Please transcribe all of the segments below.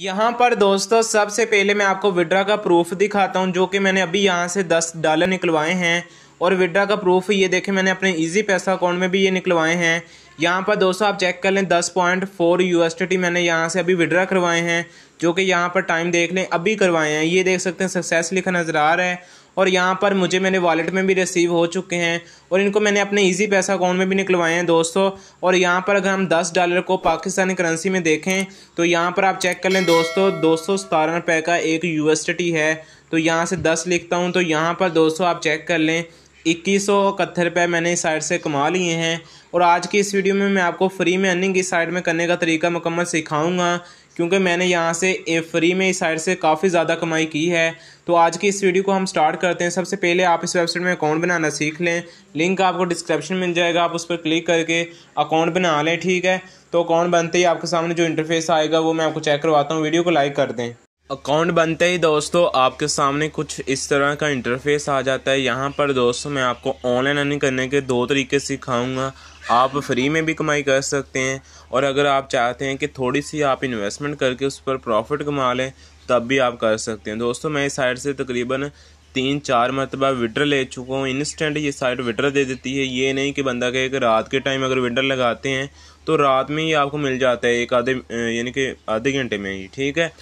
यहाँ पर दोस्तों सबसे पहले मैं आपको विड्रा का प्रूफ दिखाता हूँ जो कि मैंने अभी यहाँ से दस डॉलर निकलवाए हैं और विड्रा का प्रूफ ये देखें मैंने अपने इजी पैसा अकाउंट में भी ये निकलवाए हैं यहाँ पर दोस्तों आप चेक कर लें दस पॉइंट फोर यू मैंने यहाँ से अभी विड्रा करवाए हैं जो कि यहाँ पर टाइम देख लें अभी करवाए हैं ये देख सकते हैं सक्सेस लिखा नज़र आ रहा है और यहाँ पर मुझे मेरे वॉलेट में भी रिसीव हो चुके हैं और इनको मैंने अपने ईजी पैसा अकाउंट में भी निकलवाए हैं दोस्तों और यहाँ पर अगर हम दस डॉलर को पाकिस्तानी करेंसी में देखें तो यहाँ पर आप चेक कर लें दोस्तों दो सौ सतारह रुपये का एक यू है तो यहाँ से दस लिखता हूँ तो यहाँ पर दोस्तों आप चेक कर लें इक्कीस सौ इकहत्तर रुपये मैंने इस साइड से कमा लिए हैं और आज की इस वीडियो में मैं आपको फ्री में अर्निंग इस साइड में करने का तरीका मुकम्मल सिखाऊंगा क्योंकि मैंने यहाँ से ए फ्री में इस साइड से काफ़ी ज़्यादा कमाई की है तो आज की इस वीडियो को हम स्टार्ट करते हैं सबसे पहले आप इस वेबसाइट में अकाउंट बनाना सीख लें लिंक आपको डिस्क्रिप्शन मिल जाएगा आप उस पर क्लिक करके अकाउंट बना लें ठीक है तो अकाउंट बनते ही आपके सामने जो इंटरफेस आएगा वो मैं आपको चेक करवाता हूँ वीडियो को लाइक कर दें अकाउंट बनते ही दोस्तों आपके सामने कुछ इस तरह का इंटरफेस आ जाता है यहाँ पर दोस्तों मैं आपको ऑनलाइन अर्निंग करने के दो तरीके सिखाऊंगा आप फ्री में भी कमाई कर सकते हैं और अगर आप चाहते हैं कि थोड़ी सी आप इन्वेस्टमेंट करके उस पर प्रॉफिट कमा लें तब भी आप कर सकते हैं दोस्तों मैं इस साइड से तकरीबन तीन चार मरतबा विड्र ले चुका हूँ इंस्टेंट ये साइड विड्र दे देती है ये नहीं कि बंदा कहे कि रात के टाइम अगर विड्र लगाते हैं तो रात में ही आपको मिल जाता है एक आधे यानी कि आधे घंटे में ही ठीक है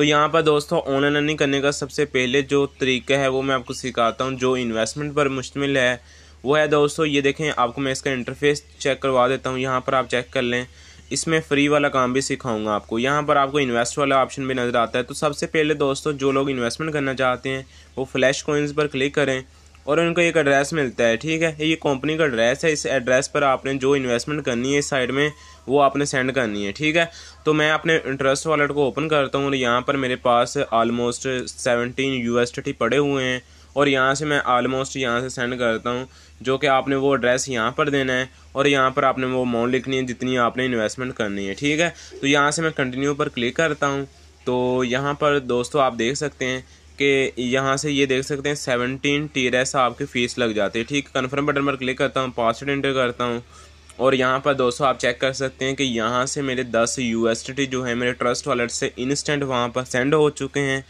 तो यहाँ पर दोस्तों ऑनलाइन अर्निंग करने का सबसे पहले जो तरीका है वो मैं आपको सिखाता हूँ जो इन्वेस्टमेंट पर मुश्तमिल है वो है दोस्तों ये देखें आपको मैं इसका इंटरफेस चेक करवा देता हूँ यहाँ पर आप चेक कर लें इसमें फ्री वाला काम भी सिखाऊंगा आपको यहाँ पर आपको इन्वेस्ट वाला ऑप्शन भी नज़र आता है तो सबसे पहले दोस्तों जो लोग इन्वेस्टमेंट करना चाहते हैं वो फ्लैश कोइंस पर क्लिक करें और उनको एक एड्रेस मिलता है ठीक है ये कंपनी का एड्रेस है इस एड्रेस पर आपने जो इन्वेस्टमेंट करनी है इस साइड में वो आपने सेंड करनी है ठीक है तो मैं अपने इंटरेस्ट वॉलेट को ओपन करता हूँ और यहाँ पर मेरे पास आलमोस्ट सेवनटीन यू पड़े हुए हैं और यहाँ से मैं आलमोस्ट यहाँ से सेंड करता हूँ जो कि आपने वो एड्रेस यहाँ पर देना है और यहाँ पर आपने वो अमाउंट लिखनी है जितनी आपने इन्वेस्टमेंट करनी है ठीक है तो यहाँ से मैं कंटिन्यू पर क्लिक करता हूँ तो यहाँ पर दोस्तों आप देख सकते हैं कि यहाँ से ये देख सकते हैं सेवनटीन टी रेस आपकी फ़ीस लग जाती है ठीक कन्फर्म बटन पर क्लिक करता हूँ पासवर्ड इंटर करता हूँ और यहाँ पर दोस्तों आप चेक कर सकते हैं कि यहाँ से मेरे दस यू जो है मेरे ट्रस्ट वॉलेट से इंस्टेंट वहाँ पर सेंड हो चुके हैं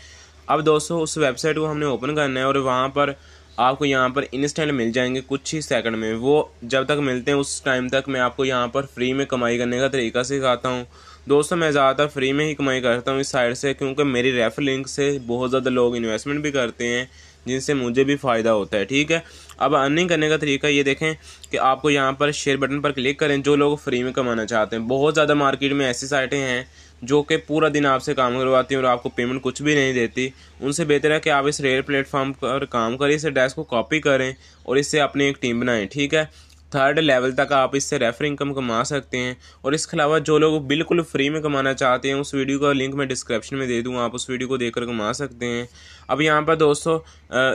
अब दोस्तों उस वेबसाइट को हमने ओपन करना है और वहाँ पर आपको यहाँ पर इंस्टेंट मिल जाएंगे कुछ ही सेकंड में वो जब तक मिलते हैं उस टाइम तक मैं आपको यहाँ पर फ्री में कमाई करने का तरीका सिखाता हूँ दोस्तों मैं ज़्यादातर फ्री में ही कमाई करता हूँ इस साइड से क्योंकि मेरी रेफर लिंक से बहुत ज़्यादा लोग इन्वेस्टमेंट भी करते हैं जिनसे मुझे भी फ़ायदा होता है ठीक है अब अर्निंग करने का तरीका ये देखें कि आपको यहाँ पर शेयर बटन पर क्लिक करें जो लोग फ्री में कमाना चाहते हैं बहुत ज़्यादा मार्केट में ऐसी साइटें हैं जो कि पूरा दिन आपसे काम करवाती हैं और आपको पेमेंट कुछ भी नहीं देती उनसे बेहतर है कि आप इस रेयर प्लेटफॉर्म पर काम करें इस डेस्क को कॉपी करें और इससे अपनी एक टीम बनाएं ठीक है थर्ड लेवल तक आप इससे रेफर इनकम कमा सकते हैं और इसके अलावा जो लोग बिल्कुल फ्री में कमाना चाहते हैं उस वीडियो का लिंक मैं डिस्क्रिप्शन में दे दूँ आप उस वीडियो को देख कर कमा सकते हैं अब यहाँ पर दोस्तों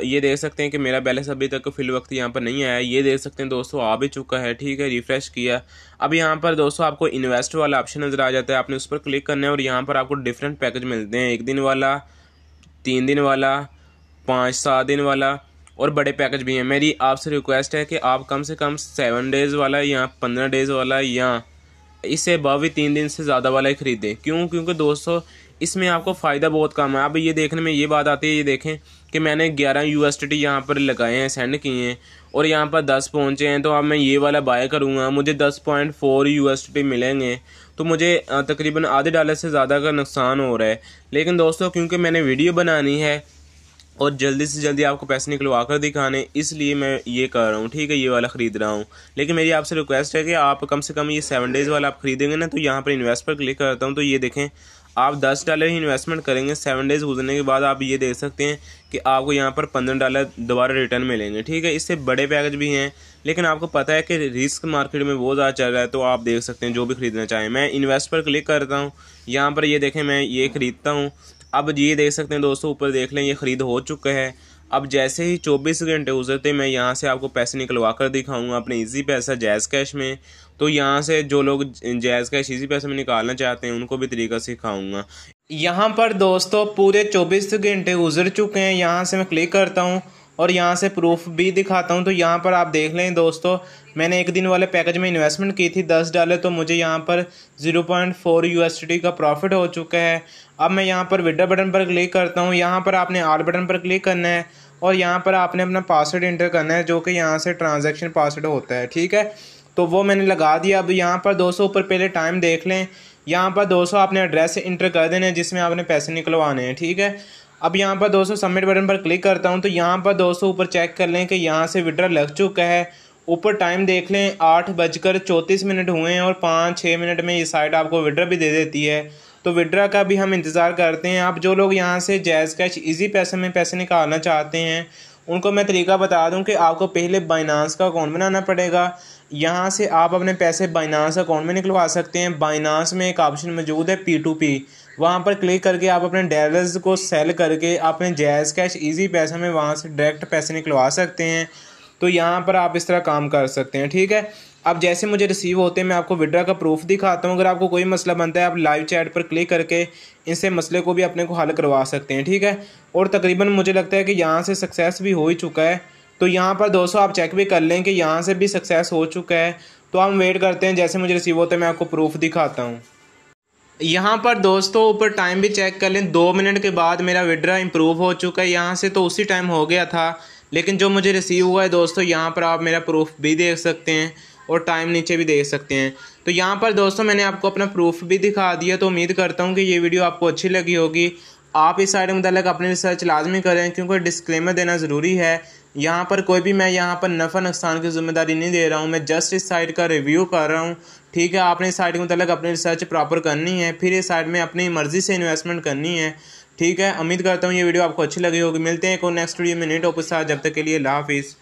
ये देख सकते हैं कि मेरा बैलेंस अभी तक फिल वक्त यहाँ पर नहीं आया ये देख सकते हैं दोस्तों आ भी चुका है ठीक है रिफ्रेश किया अब यहाँ पर दोस्तों आपको इन्वेस्ट वाला ऑप्शन नज़र आ जाता है आपने उस पर क्लिक करना है और यहाँ पर आपको डिफरेंट पैकेज मिलते हैं एक दिन वाला तीन दिन वाला पाँच सात दिन वाला और बड़े पैकेज भी हैं मेरी आपसे रिक्वेस्ट है कि आप कम से कम सेवन डेज़ वाला या पंद्रह डेज़ वाला या इससे अबव भी तीन दिन से ज़्यादा वाला ही ख़रीदें क्यों क्योंकि दोस्तों इसमें आपको फ़ायदा बहुत कम है अब ये देखने में ये बात आती है ये देखें कि मैंने ग्यारह यू एस टी यहाँ पर लगाए हैं सेंड किए हैं और यहाँ पर दस पहुँचे हैं तो अब मैं ये वाला बाय करूँगा मुझे दस point four U S T मिलेंगे तो मुझे तकरीबन आधे डॉलर से ज़्यादा का नुकसान हो रहा है लेकिन दोस्तों क्योंकि मैंने वीडियो बनानी है और जल्दी से जल्दी आपको पैसे निकलवा कर दिखाने इसलिए मैं ये कर रहा हूँ ठीक है ये वाला ख़रीद रहा हूँ लेकिन मेरी आपसे रिक्वेस्ट है कि आप कम से कम ये सेवन डेज़ वाला आप ख़रीदेंगे ना तो यहाँ पर इन्वेस्ट पर क्लिक करता हूँ तो ये देखें आप दस डॉलर ही इन्वेस्टमेंट करेंगे सेवन डेज़ गुजरने के बाद आप ये देख सकते हैं कि आपको यहाँ पर पंद्रह डॉलर दोबारा रिटर्न मिलेंगे ठीक है इससे बड़े पैकेज भी हैं लेकिन आपको पता है कि रिस्क मार्केट में बहुत ज़्यादा चल रहा है तो आप देख सकते हैं जो भी ख़रीदना चाहें मैं इन्वेस्ट पर क्लिक करता हूँ यहाँ पर ये देखें मैं ये ख़रीदता हूँ अब ये देख सकते हैं दोस्तों ऊपर देख लें ये ख़रीद हो चुका है अब जैसे ही 24 घंटे गुजरते मैं यहाँ से आपको पैसे निकलवा कर दिखाऊँगा अपने इजी पैसा जैज़ कैश में तो यहाँ से जो लोग जैज़ कैश इजी पैसे में निकालना चाहते हैं उनको भी तरीका सिखाऊँगा यहाँ पर दोस्तों पूरे 24 घंटे गुजर चुके हैं यहाँ से मैं क्लिक करता हूँ और यहाँ से प्रूफ भी दिखाता हूँ तो यहाँ पर आप देख लें दोस्तों मैंने एक दिन वाले पैकेज में इन्वेस्टमेंट की थी दस डॉलर तो मुझे यहाँ पर ज़ीरो पॉइंट फोर यू का प्रॉफिट हो चुका है अब मैं यहाँ पर विड्रा बटन पर क्लिक करता हूँ यहाँ पर आपने आल बटन पर क्लिक करना है और यहाँ पर आपने अपना पासवर्ड इंटर करना है जो कि यहाँ से ट्रांजेक्शन पासवर्ड होता है ठीक है तो वो मैंने लगा दिया अब यहाँ पर दो ऊपर पहले टाइम देख लें यहाँ पर 200 आपने एड्रेस इंटर कर देने हैं जिसमें आपने पैसे निकलवाने हैं ठीक है अब यहाँ पर 200 सबमिट बटन पर क्लिक करता हूँ तो यहाँ पर 200 ऊपर चेक कर लें कि यहाँ से विड्रा लग चुका है ऊपर टाइम देख लें आठ बजकर चौंतीस मिनट हुए हैं और पाँच छः मिनट में ये साइट आपको विड्रा भी दे देती है तो विड्रा का भी हम इंतज़ार करते हैं आप जो लोग यहाँ से जैज़ कैश इजी पैसे में पैसे निकालना चाहते हैं उनको मैं तरीका बता दूं कि आपको पहले बाइनांस का अकाउंट बनाना पड़ेगा यहाँ से आप अपने पैसे बाइनांस अकाउंट में निकलवा सकते हैं बाइनांस में एक ऑप्शन मौजूद है पी टू पी वहाँ पर क्लिक करके आप अपने डेलर्स को सेल करके अपने जैज़ कैश ईजी पैसे में वहाँ से डायरेक्ट पैसे निकलवा सकते हैं तो यहाँ पर आप इस तरह काम कर सकते हैं ठीक है अब जैसे मुझे रिसीव होते हैं मैं आपको विड्रा का प्रूफ दिखाता हूँ अगर आपको कोई मसला बनता है आप लाइव चैट पर क्लिक करके इनसे मसले को भी अपने को हल करवा सकते हैं ठीक है और तकरीबन मुझे लगता है कि यहाँ से सक्सेस भी हो ही चुका है तो यहाँ पर दोस्तों आप चेक भी कर लें कि यहाँ से भी सक्सेस हो चुका है तो हम वेट करते हैं जैसे मुझे रिसीव होता है मैं आपको प्रूफ दिखाता हूँ यहाँ पर दोस्तों ऊपर टाइम भी चेक कर लें दो मिनट के बाद मेरा विड्रा इम्प्रूव हो चुका है यहाँ से तो उसी टाइम हो गया था लेकिन जो मुझे रिसीव हुआ है दोस्तों यहाँ पर आप मेरा प्रूफ भी देख सकते हैं और टाइम नीचे भी देख सकते हैं तो यहाँ पर दोस्तों मैंने आपको अपना प्रूफ भी दिखा दिया तो उम्मीद करता हूँ कि ये वीडियो आपको अच्छी लगी होगी आप इस साइड मतलब अपनी रिसर्च लाजमी करें क्योंकि डिस्क्लेमर देना ज़रूरी है यहाँ पर कोई भी मैं यहाँ पर नफ़ा नुकसान की जिम्मेदारी नहीं दे रहा हूँ मैं जस्ट इस साइड का रिव्यू कर रहा हूँ ठीक है आपने इस साइड के मतलब अपनी रिसर्च प्रॉपर करनी है फिर इस साइड में अपनी मर्ज़ी से इन्वेस्टमेंट करनी है ठीक है उम्मीद करता हूँ ये वीडियो आपको अच्छी लगी होगी मिलते हैं एक और नेक्स्ट वीडियो में नेट ऑफिस साथ जब तक के लिए लाफिज़